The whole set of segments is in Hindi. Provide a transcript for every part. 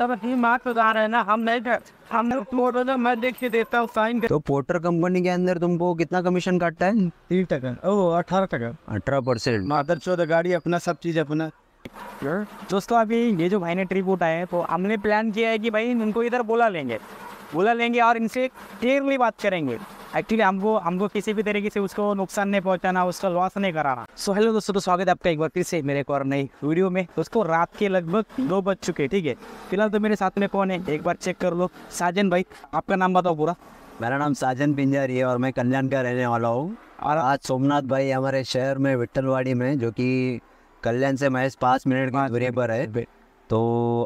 तब ही मार्क उधार है ना हम नहीं हम पोर्टर तो मैं देख के देता हूँ साइन तो पोर्टर कंपनी के अंदर तुमको कितना कमीशन काटता है तीन टका ओ अठारह टका अठारह परसेंट माधर चौदह गाड़ी अपना सब चीज़ अपना दोस्तों अभी ये जो भाई ने ट्रिप उठाया है तो हमने प्लान किया है कि भाई उनको इधर बोला लेंगे बुला लेंगे और इनसे क्लियरली बात करेंगे एक्चुअली हमको हमको किसी भी तरीके से उसको नुकसान नहीं पहुंचाना उसका लॉस नहीं कराना सो हेलो दोस्तों तो स्वागत है आपका एक बार फिर से मेरे को और नई वीडियो में दोस्तों रात के लगभग दो बज चुके ठीक है फिलहाल तो मेरे साथ में कौन है एक बार चेक कर लो साजन भाई आपका नाम बताओ पूरा मेरा नाम साजन पिंजारी है और मैं कल्याण का रहने वाला हूँ और आज सोमनाथ भाई हमारे शहर में विट्ठलवाड़ी में जो कि कल्याण से महज पाँच मिनट का दूरी पर है तो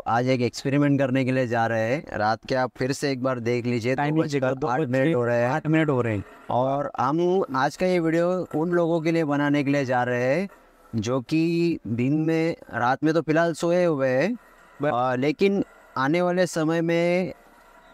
आज एक एक्सपेरिमेंट करने के लिए जा रहे हैं रात के आप फिर से एक बार देख लीजिए टाइम आठ मिनट हो रहे हैं आठ मिनट हो रहे हैं और हम आज का ये वीडियो उन लोगों के लिए बनाने के लिए जा रहे हैं जो कि दिन में रात में तो फिलहाल सोए हुए हैं लेकिन आने वाले समय में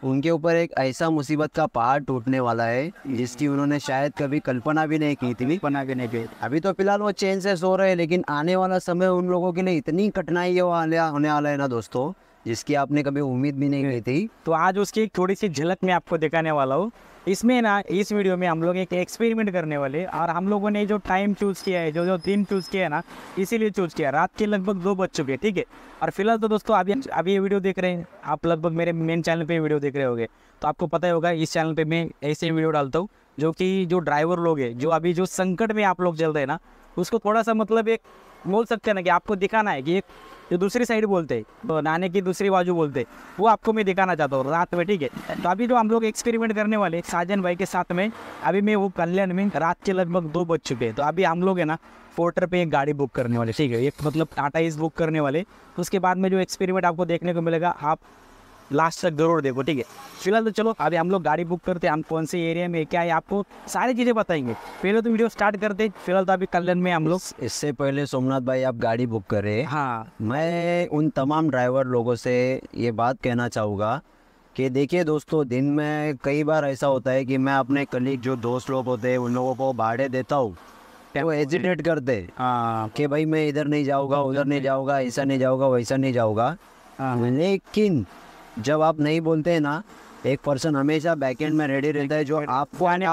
उनके ऊपर एक ऐसा मुसीबत का पहाड़ टूटने वाला है जिसकी उन्होंने शायद कभी कल्पना भी नहीं की थी कल्पना भी नहीं की अभी तो फिलहाल वो चैन से सो रहे हैं लेकिन आने वाला समय उन लोगों के लिए इतनी कठिनाई होने वाला है ना दोस्तों जिसकी आपने कभी उम्मीद भी नहीं की हम्म। थी तो आज उसकी एक थोड़ी सी झलक मैं आपको दिखाने वाला हूँ इसमें ना इस वीडियो में हम लोग एक एक्सपेरिमेंट करने वाले और हम लोगों ने जो टाइम चूज़ किया है जो जो दिन चूज़ किया है ना इसीलिए चूज़ किया रात के लगभग दो बज चुके ठीक है और फिलहाल तो दोस्तों अभी अभी ये वीडियो देख रहे हैं आप लगभग मेरे मेन चैनल पे वीडियो देख रहे होंगे तो आपको पता ही होगा इस चैनल पर मैं ऐसे वीडियो डालता हूँ जो कि जो ड्राइवर लोग हैं जो अभी जो संकट में आप लोग चल रहे हैं ना उसको थोड़ा सा मतलब एक बोल सकते हैं ना कि आपको दिखाना है कि एक जो दूसरी साइड बोलते हैं तो नाने की दूसरी बाजू बोलते हैं वो आपको मैं दिखाना चाहता हूँ रात में ठीक है तो अभी जो हम लोग एक्सपेरिमेंट करने वाले साजन भाई के साथ में अभी मैं वो कल्याण में रात के लगभग दो बज चुके हैं तो अभी हम लोग है ना पोर्टर पे एक गाड़ी बुक करने वाले ठीक है एक मतलब टाटा इस बुक करने वाले उसके बाद में जो एक्सपेरिमेंट आपको देखने को मिलेगा आप लास्ट तक जरूर देखो ठीक है फिलहाल तो चलो अभी हम लोग गाड़ी बुक करते हैं हम कौन से एरिया में क्या है आपको सारी चीज़ें बताएंगे पहले तो वीडियो स्टार्ट करते हैं फिलहाल तो अभी कल्याण में हम लोग इससे पहले सोमनाथ भाई आप गाड़ी बुक करें हाँ मैं उन तमाम ड्राइवर लोगों से ये बात कहना चाहूँगा कि देखिए दोस्तों दिन में कई बार ऐसा होता है कि मैं अपने कलीग जो दोस्त लोग होते हैं उन लोगों को भाड़े देता हूँ वो एजिटेट करते हाँ। कि भाई मैं इधर नहीं जाऊँगा उधर नहीं जाऊँगा ऐसा नहीं जाऊँगा वैसा नहीं जाऊँगा हाँ। लेकिन जब आप नहीं बोलते हैं ना एक पर्सन हमेशा बैकएंड में रेडी रहता है जो आपको आने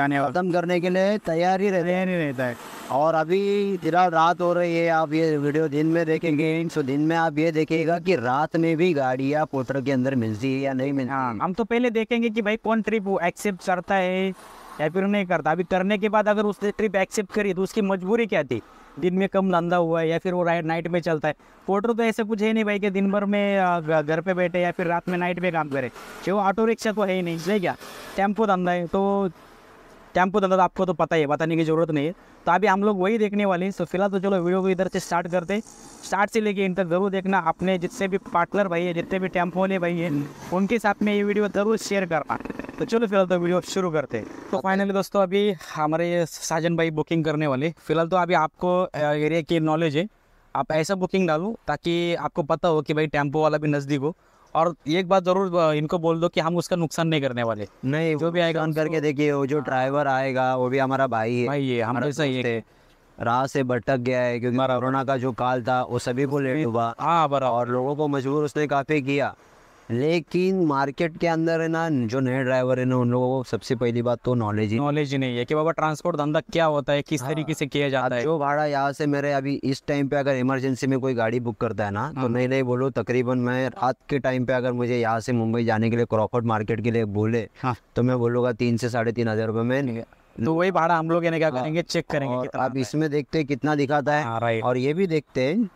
आने खत्म करने के लिए तैयार ही रहता है और अभी जरा रात हो रही है आप ये वीडियो दिन में देखेंगे तो दिन में आप ये देखेगा कि रात में भी गाड़िया पोटर के अंदर मिलती है या नहीं मिलती हाँ, हम तो पहले देखेंगे कि भाई कौन ट्रिप एक्सेप्ट करता है या फिर नहीं करता अभी करने के बाद अगर उसने ट्रिप एक्सेप्ट करी तो उसकी मजबूरी क्या थी दिन में कम धंधा हुआ है या फिर वो राइट नाइट में चलता है पोर्टर तो ऐसे कुछ है नहीं भाई कि दिन भर में घर पे बैठे या फिर रात में नाइट में काम करे जो ऑटो रिक्शा तो है ही नहीं क्या टेम्पो धंधा है तो टेम्पो दादा आपको तो पता ही है बताने की ज़रूरत नहीं है तो अभी हम लोग वही देखने वाले हैं तो फिलहाल तो चलो वीडियो को इधर से स्टार्ट करते स्टार्ट से लेके इन तक ज़रूर देखना अपने जितने भी पार्टनर भाई है जितने भी टेम्पो वाले भाई हैं उनके साथ में ये वीडियो ज़रूर शेयर करना तो चलो फिलहाल तो वीडियो शुरू करते तो फाइनली दोस्तों अभी हमारे साजन भाई बुकिंग करने वाले फिलहाल तो अभी आपको एरिया की नॉलेज है आप ऐसा बुकिंग डालो ताकि आपको पता हो कि भाई टेम्पो वाला भी नज़दीक हो और एक बात जरूर इनको बोल दो कि हम उसका नुकसान नहीं करने वाले नहीं जो भी आएगा करके देखिए वो जो ड्राइवर आएगा वो भी हमारा भाई है भाई ये हमारा तो सही है राह से भटक गया है क्योंकि कोरोना का जो काल था वो सभी को लेट हुआ हाँ बराबर और लोगों को मजबूर उसने काफ़ी किया लेकिन मार्केट के अंदर है ना जो नए ड्राइवर है ना उन लोगों को सबसे पहली बात तो नॉलेज ही नॉलेज ही नहीं है कि बाबा ट्रांसपोर्ट धंधा क्या होता है किस हाँ, तरीके से किया जाता है जो भाड़ा यहाँ से मेरे अभी इस टाइम पे अगर इमरजेंसी में कोई गाड़ी बुक करता है ना तो हाँ। तो नहीं नहीं बोलो तकरीबन मैं रात के टाइम पे अगर मुझे यहाँ से मुंबई जाने के लिए क्रॉफर्ड मार्केट के लिए बोले हाँ। तो मैं बोलूंगा तीन से साढ़े तीन हजार रुपए में तो वही भाड़ा हम लोग क्या हाँ। करेंगे चेक करेंगे आप इसमें देखते हैं कितना दिखाता है हाँ, और ये भी देखते हैं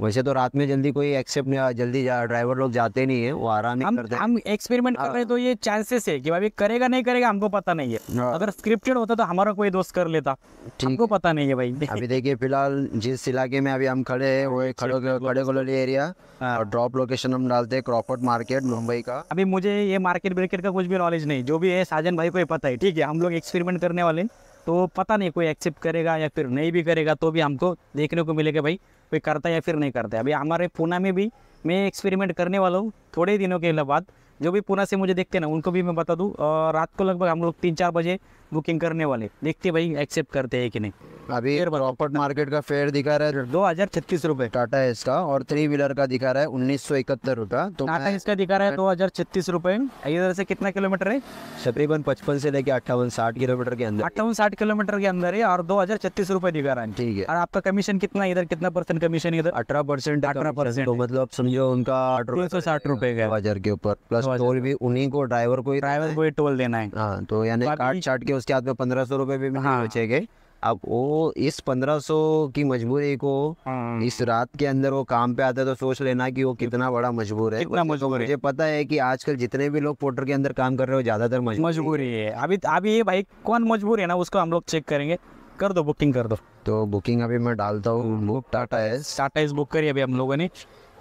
वैसे तो रात में जल्दी कोई एक्सेप्ट नहीं जल्दी जा, ड्राइवर लोग जाते नहीं है वो आराम हम, करते हम एक्सपेरिमेंट कर रहे तो ये चांसेस है कि भाई करेगा नहीं करेगा हमको पता नहीं है हाँ। अगर स्क्रिप्टेड होता तो हमारा कोई दोस्त कर लेता हमको पता नहीं है भाई अभी देखिए फिलहाल जिस इलाके में अभी हम खड़े हैं वो खड़े खड़े कोलोली एरिया हाँ। और ड्रॉप लोकेशन हम डालते हैं क्रॉपर्ट मार्केट मुंबई का अभी मुझे ये मार्केट ब्रिकेट का कुछ भी नॉलेज नहीं जो भी है साजन भाई को पता है ठीक है हम लोग एक्सपेरिमेंट करने वाले तो पता नहीं कोई एक्सेप्ट करेगा या फिर नहीं भी करेगा तो भी हमको देखने को मिलेगा भाई कोई करता है या फिर नहीं करता है अभी हमारे पूना में भी मैं एक्सपेरिमेंट करने वाला हूँ थोड़े दिनों के बाद जो भी पूना से मुझे देखते हैं ना उनको भी मैं बता दूँ रात को लगभग हम लोग तीन चार बजे बुकिंग करने वाले देखते भाई एक्सेप्ट करते हैं कि नहीं अभी प्रॉपर्ट मार्केट का फेयर दिखा रहा है दो हजार छत्तीस रूपए टाटा इसका और थ्री व्हीलर का दिखा रहा है उन्नीस सौ इकहत्तर रूपए तो टाटा इसका दिखा रहा है दो हजार छत्तीस रूपए इधर से कितना किलोमीटर है तकरीबन पचपन से लेके अट्ठावन साठ किलोमीटर के अंदर अट्ठावन साठ किलोमीटर के अंदर है और दो हजार छत्तीस रूपए दिखा रहा है ठीक है और आपका कमीशन कितना इधर कितना परसेंट कमीशन इधर अठारह परसेंट अठारह परसेंट तो मतलब समझो उनका तीन सौ साठ रूपए का हजार के ऊपर प्लस टोल भी उन्हीं को ड्राइवर को ड्राइवर को टोल देना है हाँ, तो यानी काट चाट के उसके हाथ में पंद्रह सौ रूपए भी हाँ बचेंगे अब वो इस पंद्रह सौ की मजबूरी को हाँ। इस रात के अंदर वो काम पे आता है तो सोच लेना कि वो कितना बड़ा मजबूर है कितना तो मजबूर मुझे पता है कि आजकल जितने भी लोग पोर्टर के अंदर काम कर रहे हो ज्यादातर मजबूरी है अभी अभी ये भाई कौन मजबूर है ना उसको हम लोग चेक करेंगे कर दो बुकिंग कर दो तो बुकिंग अभी मैं डालता हूँ Tata Ace Tata Ace book करी अभी हम लोगों ने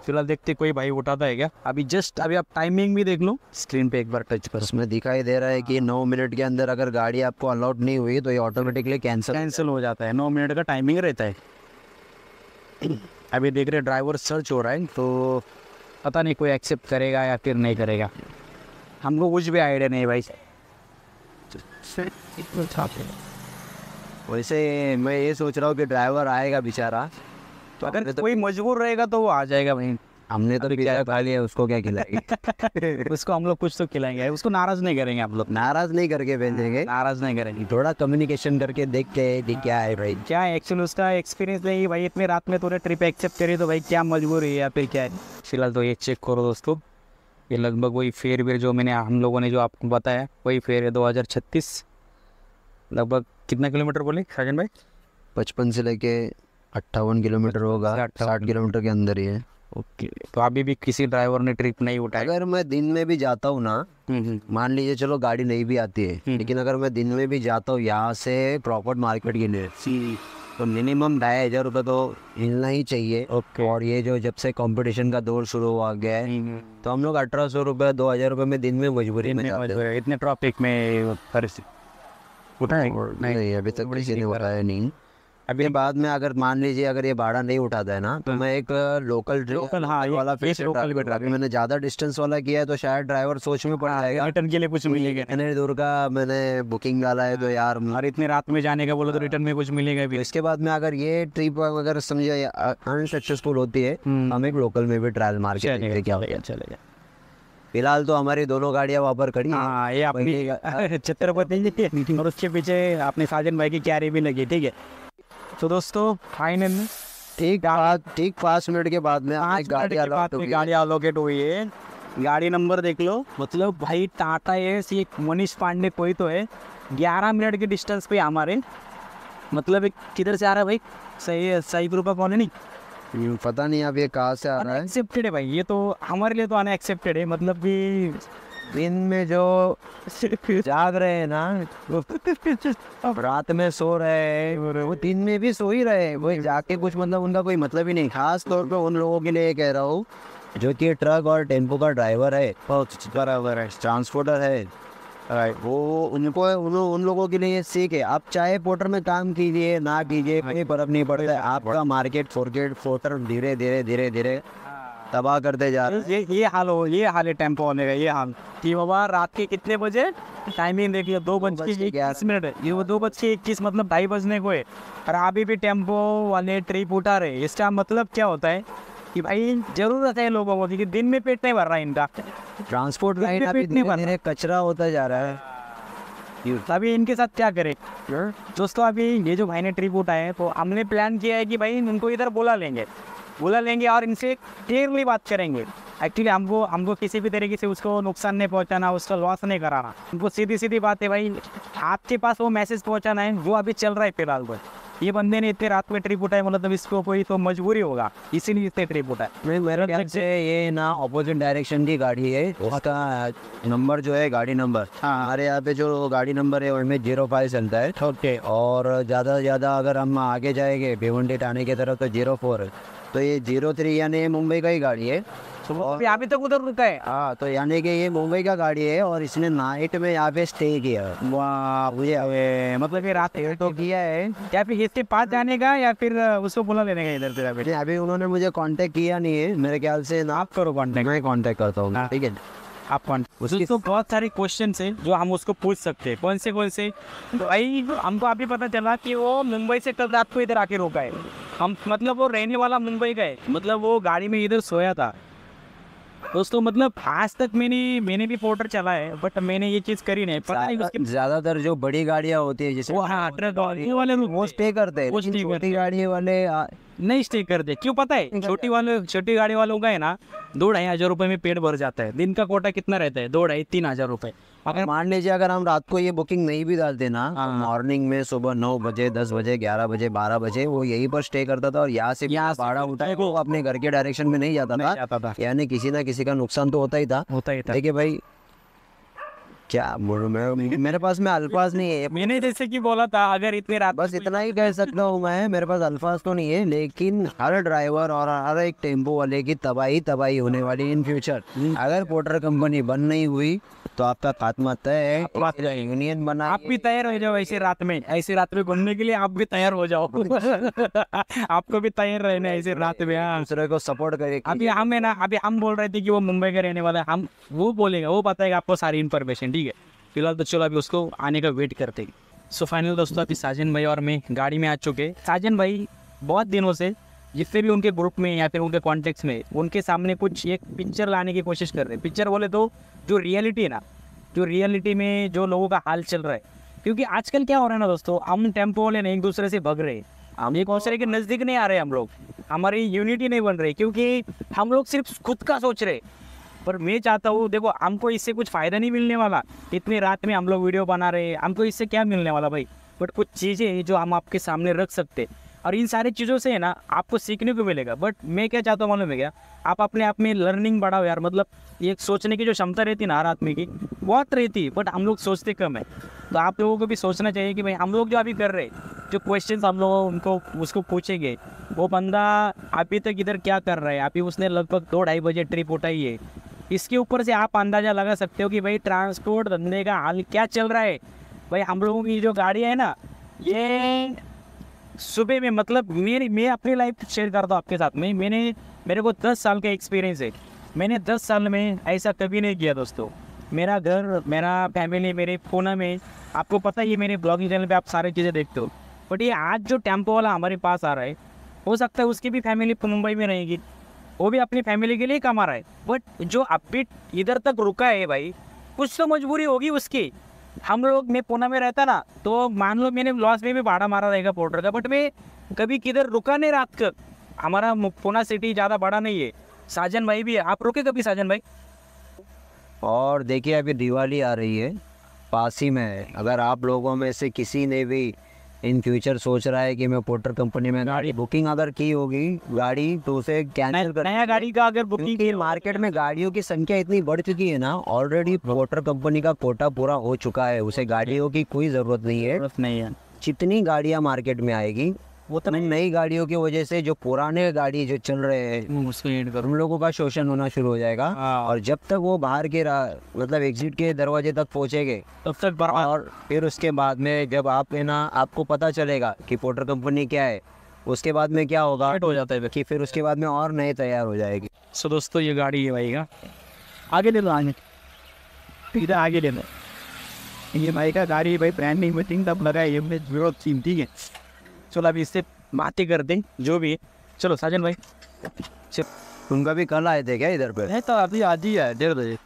फिलहाल देखते कोई भाई उठाता है क्या अभी जस्ट अभी आप टाइमिंग भी देख लो स्क्रीन पे एक बार टच पर उसमें दिखाई दे रहा है कि नौ मिनट के अंदर अगर गाड़ी आपको अलाउट नहीं हुई तो ये ऑटोमेटिकली कैंसिल कैंसिल हो जाता है नौ मिनट का टाइमिंग रहता है अभी देख रहे ड्राइवर सर्च हो रहा है तो पता नहीं कोई एक्सेप्ट करेगा या फिर नहीं करेगा हमको कुछ भी आइडिया नहीं भाई वैसे मैं ये सोच रहा हूँ कि ड्राइवर आएगा बेचारा तो अगर तो कोई मजबूर रहेगा तो वो आ जाएगा भाई हमने तो पिज्जा खा लिया उसको क्या खिलाएंगे उसको हम लोग कुछ तो खिलाएंगे उसको नाराज नहीं करेंगे आप लोग नाराज नहीं करके हाँ, भेजेंगे नाराज नहीं करेंगे थोड़ा कम्युनिकेशन करके देख के हाँ। क्या है भाई क्या एक्चुअल उसका एक्सपीरियंस नहीं भाई इतनी रात में तूने ट्रिप एक्सेप्ट करी तो भाई क्या मजबूरी है या फिर क्या है फिलहाल तो ये चेक करो दोस्तों ये लगभग वही फेयर वेयर जो मैंने हम लोगों ने जो आपको बताया वही फेयर है दो लगभग कितना किलोमीटर बोले साजन भाई पचपन से लेके अट्ठावन किलोमीटर अच्छा, होगा साठ किलोमीटर के अंदर ही है ओके तो अभी भी किसी ड्राइवर ने ट्रिप नहीं उठाया अगर मैं दिन में भी जाता हूँ ना हम्म, हम्म। मान लीजिए चलो गाड़ी नहीं भी आती है हम्म, लेकिन अगर मैं दिन में भी जाता हूँ यहाँ से प्रॉपर मार्केट के लिए तो मिनिमम ढाई हज़ार रुपये तो हिलना ही चाहिए ओके और ये जो जब से कंपटीशन का दौर शुरू हुआ गया है तो हम लोग अठारह सौ रुपये दो हज़ार रुपये में दिन में मजबूरी में इतने ट्रॉफिक में उठाए नहीं अभी तक बड़ी ने नहीं अभी बाद में अगर मान लीजिए अगर ये भाड़ा नहीं उठाता है ना तो हाँ। मैं एक लोकल लोकल हाँ वाला फिक्स लोकल बैठा ड्राइवर मैंने ज़्यादा डिस्टेंस वाला किया है तो शायद ड्राइवर सोच में पड़ हाँ, जाएगा रिटर्न के लिए कुछ मिलेगा इतने दूर का मैंने बुकिंग डाला है तो हाँ, यार और इतने रात में जाने का बोला तो रिटर्न में कुछ मिलेगा भी तो इसके बाद में अगर ये ट्रिप अगर समझे अनसक्सेसफुल होती है हम्म। हम एक लोकल में भी ट्रायल मार के क्या चले चलेगा फिलहाल तो हमारी दोनों गाड़ियां वहां पर खड़ी हाँ ये आपकी छत्रपति और उसके पीछे अपने साजन भाई की कैरी भी लगी ठीक है तो दोस्तों फाइनल ठीक ठीक पाँच मिनट के बाद में आज गाड़ी गाड़ी अलोकेट हुई है गाड़ी नंबर देख लो मतलब भाई टाटा एस ये मनीष पांडे कोई तो है ग्यारह मिनट के डिस्टेंस पे हमारे मतलब एक किधर से आ रहा है भाई सही सही ग्रुप कौन है नहीं हम्म, पता नहीं अब ये कहाँ से आ रहा है एक्सेप्टेड है भाई ये तो हमारे लिए तो आना एक्सेप्टेड है मतलब कि दिन में जो जाग रहे हैं ना अब रात में सो रहे हैं वो दिन में भी सो ही रहे हैं वो जाके कुछ मतलब उनका कोई मतलब ही नहीं खास तौर पे उन लोगों के लिए कह रहा हूँ जो कि ट्रक और टेम्पो का ड्राइवर है बराबर है ट्रांसपोर्टर है राइट वो उनको उन, उन लोगों के लिए सीख है आप चाहे पोर्टर में काम कीजिए ना कीजिए कोई फर्क नहीं पड़ता आपका मार्केट फोर्केट पोर्टर धीरे धीरे धीरे धीरे तबाह करते जा रहे ये ये हाल हो ये हाल है टेम्पो होने का ये हाल कि बाबा रात के कितने बजे टाइमिंग देखिए दो बज के इक्कीस मिनट ये वो दो बज के इक्कीस मतलब ढाई बजने को है और अभी भी टेम्पो वाले ट्रिप उठा रहे इस टाइम मतलब क्या होता है कि भाई जरूरत है लोगों को क्योंकि दिन में पेट नहीं भर रहा है इनका ट्रांसपोर्ट लाइन पेट नहीं भर रहा कचरा होता जा रहा है तो अभी इनके साथ क्या करें दोस्तों अभी ये जो भाई ने ट्रिप उठाए तो हमने प्लान किया है कि भाई उनको इधर बोला लेंगे बुला लेंगे और इनसे क्लियरली बात करेंगे एक्चुअली हमको हमको किसी भी तरीके से उसको नुकसान नहीं पहुंचाना उसका लॉस नहीं कराना हमको सीधी सीधी बात है भाई आपके पास वो मैसेज पहुंचाना है वो अभी चल रहा है फिलहाल पर ये बंदे ने इतने रात में ट्रिप उठाए मतलब इसको कोई तो मजबूरी होगा इसीलिए इतने ट्रिप उठाए ये ना अपोजिट डायरेक्शन की गाड़ी है उसका नंबर जो है गाड़ी नंबर हाँ हमारे यहाँ पे जो गाड़ी नंबर है उनमें जीरो फाइव चलता है ओके और ज़्यादा से ज़्यादा अगर हम आगे जाएंगे भिवंडी टाने की तरफ तो जीरो फोर तो ये जीरो थ्री यानी ये मुंबई का ही गाड़ी है तो और यहाँ पे तक तो उधर रुका है हाँ तो यानी कि ये मुंबई का गाड़ी है और इसने नाइट में यहाँ पे स्टे किया वाह मुझे मतलब ये रात तो किया है या फिर इसके पास जाने का या फिर उसको बुला लेने का इधर से अभी उन्होंने मुझे कांटेक्ट किया नहीं है मेरे ख्याल से ना आप करो कांटेक्ट मैं कांटेक्ट करता हूँ हाँ। ठीक है तो बहुत सारे क्वेश्चन है जो हम उसको पूछ सकते हैं कौन से कौन से भाई तो हमको अभी पता चला कि वो मुंबई से कल रात को इधर आके रोका है हम मतलब वो रहने वाला मुंबई गए मतलब वो गाड़ी में इधर सोया था दोस्तों मतलब आज तक मैंने मैंने भी पोर्टर चला है बट मैंने ये चीज करी नहीं पता नहीं ज्यादातर जो बड़ी गाड़ियां होती है जैसे वो हाँ वाले वो स्टे करते हैं गाड़ी वाले नहीं स्टे करते क्यों पता है छोटी वाले छोटी गाड़ी वालों का है ना दो ढाई हजार रुपए में पेट भर जाता है दिन का कोटा कितना रहता है दो ढाई तीन हजार रुपए अगर मान लीजिए अगर हम रात को ये बुकिंग नहीं भी डालते ना मॉर्निंग में सुबह नौ बजे दस बजे ग्यारह बजे बारह बजे वो यही पर स्टे करता था और यहाँ से यहाँ भाड़ा उठा वो अपने घर के डायरेक्शन में नहीं जाता था यानी किसी ना किसी का नुकसान तो होता ही था होता ही था देखिए भाई क्या मेरे पास में अल्फाज नहीं है मैंने जैसे कि बोला था अगर इतनी रात बस इतना ही कह सकता हूँ मैं मेरे पास अल्फाज तो नहीं है लेकिन हर ड्राइवर और हर एक टेम्पो वाले की तबाही तबाही होने वाली इन फ्यूचर अगर पोटर कंपनी बंद नहीं हुई तो आपका खात्मा तय है यूनियन बना आप भी तैयार हो जाओ ऐसी रात में ऐसी रात में घूमने के लिए आप भी तैयार हो जाओ आपको भी तैयार रहना ऐसी रात में हाँ। दूसरे को सपोर्ट करे अभी हम है ना अभी हम बोल रहे थे कि वो मुंबई के रहने वाला हम वो बोलेगा वो बताएगा आपको सारी इन्फॉर्मेशन ठीक है फिलहाल तो चलो अभी उसको आने का वेट करते हैं सो फाइनल दोस्तों अभी साजन भाई और मैं गाड़ी में आ चुके हैं साजन भाई बहुत दिनों से जिससे भी उनके ग्रुप में या फिर उनके कॉन्टेक्ट में उनके सामने कुछ एक पिक्चर लाने की कोशिश कर रहे हैं पिक्चर बोले तो जो रियलिटी है ना जो रियलिटी में जो लोगों का हाल चल रहा है क्योंकि आजकल क्या हो रहा है ना दोस्तों हम टेम्पो वाले ना एक दूसरे से भग रहे हैं हम एक दूसरे के नज़दीक नहीं आ रहे हम लोग हमारी यूनिटी नहीं बन रही क्योंकि हम लोग सिर्फ खुद का सोच रहे पर मैं चाहता हूँ देखो हमको इससे कुछ फ़ायदा नहीं मिलने वाला इतनी रात में हम लोग वीडियो बना रहे हैं हमको इससे क्या मिलने वाला भाई बट कुछ चीज़ें जो हम आपके सामने रख सकते और इन सारी चीज़ों से है ना आपको सीखने को मिलेगा बट मैं क्या चाहता हूँ मालूम है क्या आप अपने आप में लर्निंग बढ़ाओ यार मतलब एक सोचने की जो क्षमता रहती ना हर आदमी की बहुत रहती है बट हम लोग सोचते कम है तो आप लोगों को भी सोचना चाहिए कि भाई हम लोग जो अभी कर रहे हैं जो क्वेश्चन हम लोग उनको उसको पूछेंगे वो बंदा अभी तक इधर क्या कर रहा है अभी उसने लगभग दो ढाई बजे ट्रिप उठाई है इसके ऊपर से आप अंदाज़ा लगा सकते हो कि भाई ट्रांसपोर्ट धंधे का हाल क्या चल रहा है भाई हम लोगों की जो गाड़ी है ना ये सुबह में मतलब मेरी मैं अपनी लाइफ शेयर करता हूँ आपके साथ में मैंने मेरे को दस साल का एक्सपीरियंस है मैंने दस साल में ऐसा कभी नहीं किया दोस्तों मेरा घर मेरा फैमिली मेरे फोन में आपको पता ही मेरे ब्लॉगिंग चैनल पे आप सारी चीज़ें देखते हो बट ये आज जो टेम्पो वाला हमारे पास आ रहा है हो सकता है उसकी भी फैमिली मुंबई में रहेगी वो भी अपनी फैमिली के लिए कमा रहा है बट जो अपबिट इधर तक रुका है भाई कुछ तो मजबूरी होगी उसकी हम लोग मैं पुणे में रहता ना तो मान लो मैंने लॉस में भी भाड़ा मारा रहेगा पोर्टर का बट मैं कभी किधर रुका नहीं रात का हमारा पुणे सिटी ज़्यादा बड़ा नहीं है साजन भाई भी है आप रुके कभी साजन भाई और देखिए अभी दिवाली आ रही है पास ही में अगर आप लोगों में से किसी ने भी इन फ्यूचर सोच रहा है कि मैं पोर्टर कंपनी में गाड़ी बुकिंग अगर की होगी गाड़ी तो उसे कैंसिल कर नया गाड़ी का अगर बुकिंग मार्केट तो- में गाड़ियों की संख्या इतनी बढ़ चुकी है ना ऑलरेडी हाँ। पोर्टर कंपनी का कोटा पूरा हो चुका है उसे गाड़ियों की कोई जरूरत नहीं है नहीं है जितनी गाड़ियाँ मार्केट में आएगी वो तो नई गाड़ियों की वजह से जो पुराने गाड़ी जो चल रहे हैं उसको एंड लोगों का शोषण होना शुरू हो जाएगा हाँ। और जब तक वो बाहर के मतलब एग्जिट के दरवाजे तक पहुँचेंगे तब तक और फिर उसके बाद में जब आप है ना आपको पता चलेगा कि पोटर कंपनी क्या है उसके बाद में क्या होगा हो जाता है कि फिर उसके बाद में और नए तैयार हो जाएगी सो दोस्तों ये गाड़ी ये भाई का आगे ले लो आगे फिर आगे ले लो ये भाई का गाड़ी भाई ब्रांड नहीं मिटिंग तब लगा ये जरूरत थी ठीक है चलो अभी इससे बातें कर हैं जो भी चलो साजन भाई चलो उनका भी कल आए थे क्या इधर पे है तो अभी आज ही है डेढ़ बजे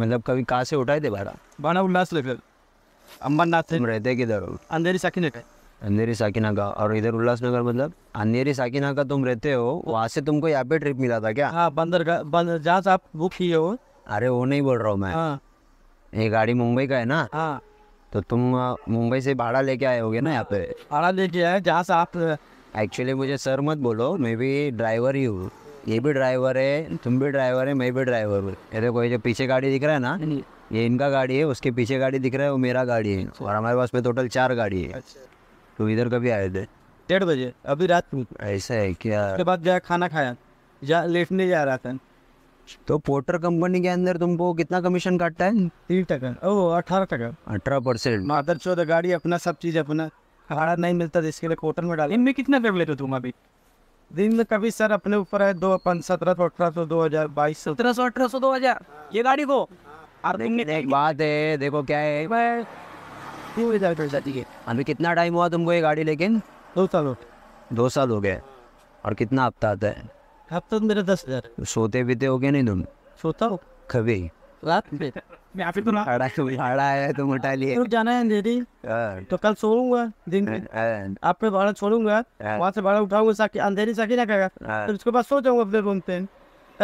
मतलब कभी कहाँ से उठाए थे भाड़ा भाड़ा उल्लास ले फिर अम्बरनाथ से रहते किधर अंधेरी साकिन है अंधेरी साकिना का और इधर उल्लासनगर मतलब अंधेरी साकिना का तुम रहते हो वहाँ से तुमको यहाँ पे ट्रिप मिला था क्या हाँ बंदर का बंदर जहाँ से आप बुक किए हो अरे वो नहीं बोल रहा हूँ मैं हाँ ये गाड़ी मुंबई का है ना हाँ तो तुम मुंबई से भाड़ा लेके आए होगे ना यहाँ पे भाड़ा लेके आए जहाँ से आप एक्चुअली मुझे सर मत बोलो मैं भी ड्राइवर ही हूँ ये भी ड्राइवर है तुम भी ड्राइवर है मैं भी ड्राइवर हूँ अरे कोई जो पीछे गाड़ी दिख रहा है ना ये इनका गाड़ी है उसके पीछे गाड़ी दिख रहा है वो मेरा गाड़ी है अच्छा। और हमारे पास में टोटल चार गाड़ी है अच्छा। तुम इधर कभी आए थे डेढ़ बजे अभी रात ऐसा है क्या उसके बाद जाए खाना खाया जा लेटने जा रहा था तो पोर्टर कंपनी के अंदर तुमको कितना कमीशन काटता है तीन टका ओ अठारह टका अठारह परसेंट मादर चौदह गाड़ी अपना सब चीज़ अपना भाड़ा नहीं मिलता जिसके तो लिए पोर्टर में डाले इनमें कितना लेते हो तुम अभी दिन में कभी सर अपने ऊपर है दो अपन सत्रह सौ अठारह सौ दो हजार बाईस सौ सत्रह सौ अठारह सौ दो हजार ये गाड़ी को एक हाँ। बात है देखो क्या है अभी कितना टाइम हुआ तुमको ये गाड़ी लेकिन दो साल हो दो साल हो गए और कितना हफ्ता आता है हफ्ता तो मेरा दस हजार सोते पीते तो हो गया नहीं तुम सोता हो कभी रात में मैं आप तो ना हाड़ा हाड़ा है तो मोटा लिए रुक जाना है अंधेरी हाँ। तो कल सोऊंगा दिन में हाँ। आप पे भाड़ा छोड़ूंगा हाँ। वहां से भाड़ा उठाऊंगा साके अंधेरी साके ना करेगा तो उसके बाद सो जाऊंगा अपने रूम पे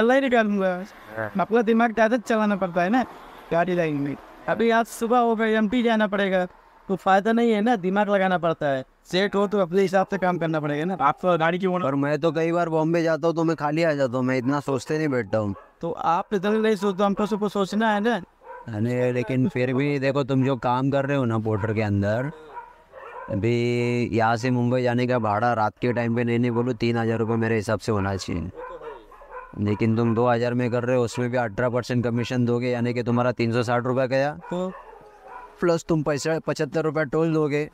अल्लाह ही निकालूंगा अपना दिमाग ज्यादा चलाना पड़ता है ना गाड़ी लाइन में अभी आज सुबह हो गई एमपी जाना पड़ेगा तो फायदा नहीं है ना दिमाग लगाना पड़ता है सेट हो तो अपने हिसाब से काम करना पड़ेगा ना आप तो गाड़ी की और मैं तो कई बार बॉम्बे जाता हूँ तो मैं खाली आ जाता हूँ मैं इतना सोचते नहीं बैठता हूँ तो आप इधर नहीं सोचते हमको सबको सोचना है ना अरे लेकिन फिर भी देखो तुम जो काम कर रहे हो ना पोर्टर के अंदर अभी यहाँ से मुंबई जाने का भाड़ा रात के टाइम पे नहीं नहीं बोलो तीन हज़ार रुपये मेरे हिसाब से होना चाहिए लेकिन तुम दो हज़ार में कर रहे हो उसमें भी अठारह परसेंट कमीशन दोगे यानी कि तुम्हारा तीन सौ साठ रुपये गया तो प्लस तुम पैसा पचहत्तर रुपये टोल दोगे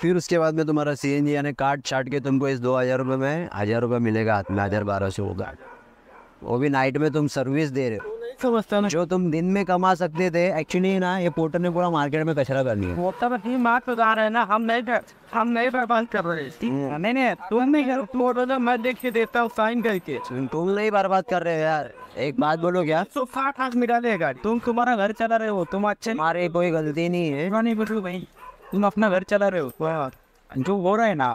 फिर उसके बाद में तुम्हारा सी एन जी यानी कार्ड छाट के तुमको इस दो हज़ार रुपये में हज़ार रुपये मिलेगा हाथ में हज़ार बारह सौ कार्ड वो भी नाइट में तुम सर्विस दे रहे हो समझता ना जो तुम दिन में कमा सकते थे एक्चुअली ना ये पोर्टर ने पूरा मार्केट में कचरा कर लिया वो तब ही बात बता रहे ना हम नहीं कर, हम नहीं बर्बाद कर रहे नहीं हम्म। हाँ, नहीं तुम नहीं कर पोर्टर मैं देख के देता हूँ साइन करके तुम नहीं बर्बाद कर रहे हो यार एक बात बोलो क्या तो साठ हाथ मिला लेगा तुम तुम्हारा घर चला रहे हो तुम अच्छे हमारे कोई गलती नहीं है नहीं बोलो भाई तुम अपना घर चला रहे हो जो हो रहा है ना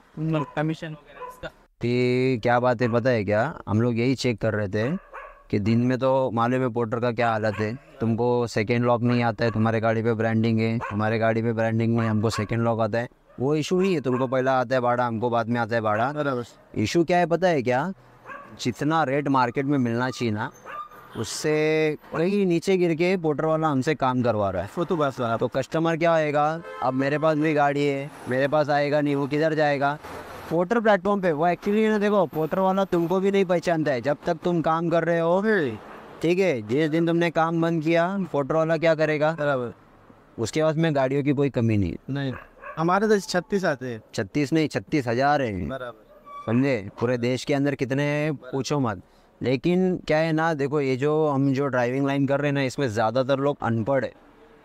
कमीशन क्या बात है पता है क्या हम लोग यही चेक कर रहे थे कि दिन में तो मालूम है पोर्टर का क्या हालत है तुमको सेकेंड लॉक नहीं आता है तुम्हारे गाड़ी पे ब्रांडिंग है तुम्हारे गाड़ी पे ब्रांडिंग में हमको सेकेंड लॉक आता है वो इशू ही है तुमको पहला आता है भाड़ा हमको बाद में आता है भाड़ा इशू क्या है पता है क्या जितना रेट मार्केट में मिलना चाहिए ना उससे कहीं नीचे गिर के पोर्टर वाला हमसे काम करवा रहा है तो बस तो कस्टमर क्या आएगा अब मेरे पास भी गाड़ी है मेरे पास आएगा नहीं वो किधर जाएगा पोर्टर प्लेटफॉर्म पे वो एक्चुअली ना देखो पोर्टर वाला तुमको भी नहीं पहचानता है जब तक तुम काम कर रहे हो ठीक है जिस दिन तुमने काम बंद किया पोर्टर वाला क्या करेगा उसके बाद में गाड़ियों की कोई कमी नहीं नहीं हमारे तो छत्तीस आते हैं छत्तीस नहीं छत्तीस हजार है समझे पूरे देश के अंदर कितने हैं पूछो मत लेकिन क्या है ना देखो ये जो हम जो ड्राइविंग लाइन कर रहे हैं ना इसमें ज़्यादातर लोग अनपढ़ है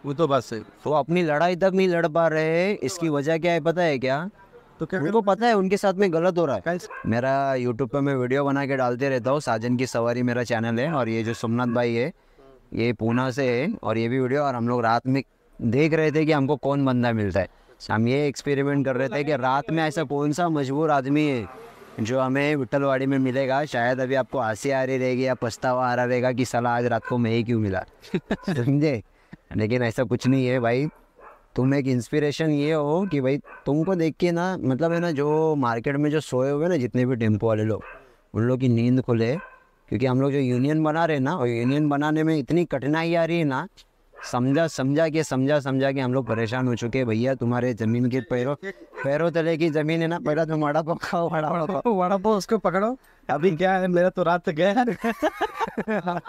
वो तो बस है वो अपनी लड़ाई तक नहीं लड़ पा रहे इसकी वजह क्या है पता है क्या तो क्या उनको तो पता है उनके साथ में गलत हो रहा है मेरा यूट्यूब पे मैं वीडियो बना के डालते रहता हूँ साजन की सवारी मेरा चैनल है और ये जो सोमनाथ भाई है ये पूना से है और ये भी वीडियो और हम लोग रात में देख रहे थे कि हमको कौन बंदा मिलता है हम ये एक्सपेरिमेंट कर रहे थे कि रात में ऐसा कौन सा मजबूर आदमी है जो हमें विठलवाड़ी में मिलेगा शायद अभी आपको हंसी आ रही रहेगी या पछतावा आ रहा रहेगा कि सलाह आज रात को मैं ही क्यों मिला समझे लेकिन ऐसा कुछ नहीं है भाई तुम एक इंस्पिरेशन ये हो कि भाई तुमको देख के ना मतलब है ना जो मार्केट में जो सोए हुए ना जितने भी टेम्पो वाले लोग उन लोग की नींद खुले क्योंकि हम लोग जो यूनियन बना रहे हैं ना और यूनियन बनाने में इतनी कठिनाई आ रही है ना समझा समझा के समझा समझा के हम लोग परेशान हो चुके हैं भैया तुम्हारे ज़मीन के पैरों पैरों तले की ज़मीन है ना पहला तुम तो वड़ा पाव वड़ा वड़ा वड़ा पाव उसको पकड़ो अभी क्या है मेरा तो रात गया हाँ।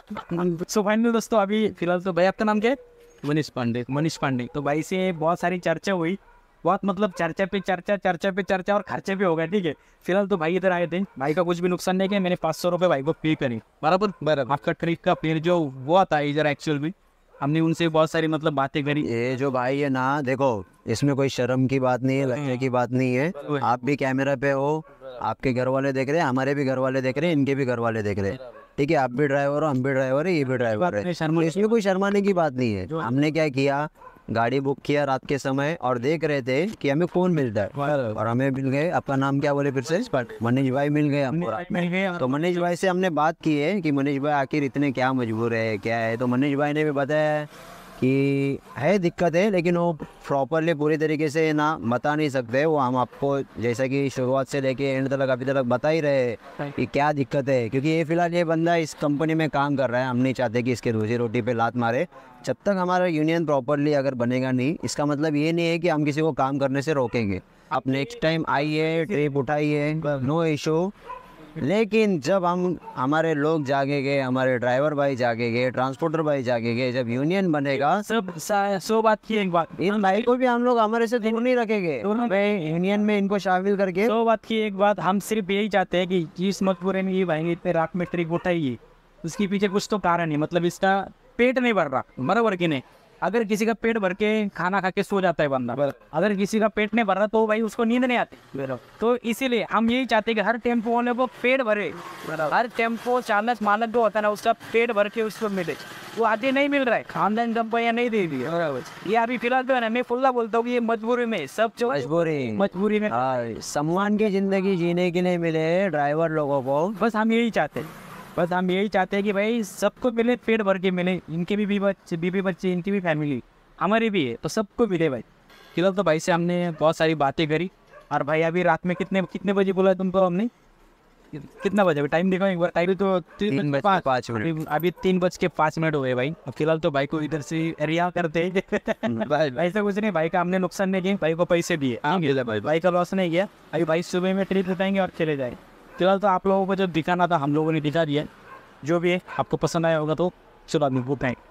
सो फाइनली दोस्तों अभी फिलहाल तो भैया आपका नाम क्या है मनीष पांडे मनीष पांडे तो भाई से बहुत सारी चर्चा हुई बहुत मतलब चर्चा पे चर्चा चर्चा पे चर्चा और खर्चे पे हो गए ठीक है फिलहाल तो भाई इधर आए थे भाई का कुछ भी नुकसान नहीं किया मैंने पाँच सौ रुपये भाई को पे करे बराबर बराबर आपका ट्रिक का पेड़ जो हुआ था इधर एक्चुअल में हमने उनसे बहुत सारी मतलब बातें करी ये जो भाई है ना देखो इसमें कोई शर्म की बात नहीं है हाँ। लगने की बात नहीं है हाँ। आप भी कैमरा पे हो आपके घर वाले देख रहे हैं हमारे भी घर वाले देख रहे हैं इनके भी घर वाले देख रहे हैं ठीक है आप भी ड्राइवर हो हम भी ड्राइवर है ये भी हाँ, ड्राइवर है इसमें कोई शर्माने की बात नहीं है हमने क्या किया गाड़ी बुक किया रात के समय और देख रहे थे कि हमें कौन मिलता है और हमें मिल गए आपका नाम क्या बोले फिर से मनीष भाई मिल गए तो मनीष भाई से हमने बात की है कि मनीष भाई आखिर इतने क्या मजबूर है क्या है तो मनीष भाई ने भी बताया कि है दिक्कत है लेकिन वो प्रॉपरली पूरी तरीके से ना बता नहीं सकते वो हम आपको जैसा कि शुरुआत से लेके एंड तक अभी तक बता ही रहे कि क्या दिक्कत है क्योंकि ये फिलहाल ये बंदा इस कंपनी में काम कर रहा है हम नहीं चाहते कि इसके रोजी रोटी पे लात मारे जब तक हमारा यूनियन प्रॉपरली अगर बनेगा नहीं इसका मतलब ये नहीं है कि हम किसी को काम करने से रोकेंगे आप नेक्स्ट टाइम आइए ट्रिप उठाइए नो इशू लेकिन जब हम हमारे लोग जागे गए हमारे ड्राइवर भाई जागे गए ट्रांसपोर्टर भाई जागे गए जब यूनियन बनेगा सब सो बात की एक बात इन भाई को भी हम लोग हमारे से दूर नहीं रखेंगे तो यूनियन में इनको शामिल करके सो बात की एक बात हम सिर्फ यही चाहते हैं कि जिस मजबूरे में ये भाई इतने राख में ट्रिक उठाइए उसके पीछे कुछ तो कारण है मतलब इसका पेट नहीं भर रहा बराबर की नहीं अगर किसी का पेट भर के खाना खा के सो जाता है बंदा अगर किसी का पेट नहीं भर रहा तो भाई उसको नींद नहीं आती तो इसीलिए हम यही चाहते हैं कि हर टेम्पो वाले को पेट भरे हर टेम्पो चालक मालक जो होता है ना उसका पेट भर के उसको मिले वो आगे नहीं मिल रहा है खानदान कंपनियाँ नहीं दे रही है ये अभी फिलहाल जो है ना मैं फुल्ला बोलता हूँ ये मजबूरी में सब जो मजबूरी मजबूरी में हाँ, सम्मान की जिंदगी जीने के लिए मिले ड्राइवर लोगों को बस हम यही चाहते हैं बस हम यही चाहते हैं कि भाई सबको मिले पेट भर के मिले इनके भी बच्चे बीबी बच्चे इनकी भी फैमिली हमारी भी है तो सबको मिले भाई फिलहाल तो भाई से हमने बहुत सारी बातें करी और भाई अभी रात में कितने कितने बजे बोला तुमको हमने कितना बजे टाइम देखो एक बार टाइम तो तीन बज पाँच मिनट अभी तीन बज के पाँच मिनट हो गए भाई अब फिलहाल तो भाई को इधर से रिहा करते हम्म, भाई से कुछ नहीं भाई का हमने नुकसान नहीं किया भाई को पैसे दिए हाँ, भाई का लॉस नहीं किया अभी भाई सुबह में ट्रिप उठाएंगे और चले जाए फिलहाल तो आप लोगों को जब दिखाना था हम लोगों ने दिखा दिया जो भी है आपको पसंद आया होगा तो चलो आदमी गुड नाइट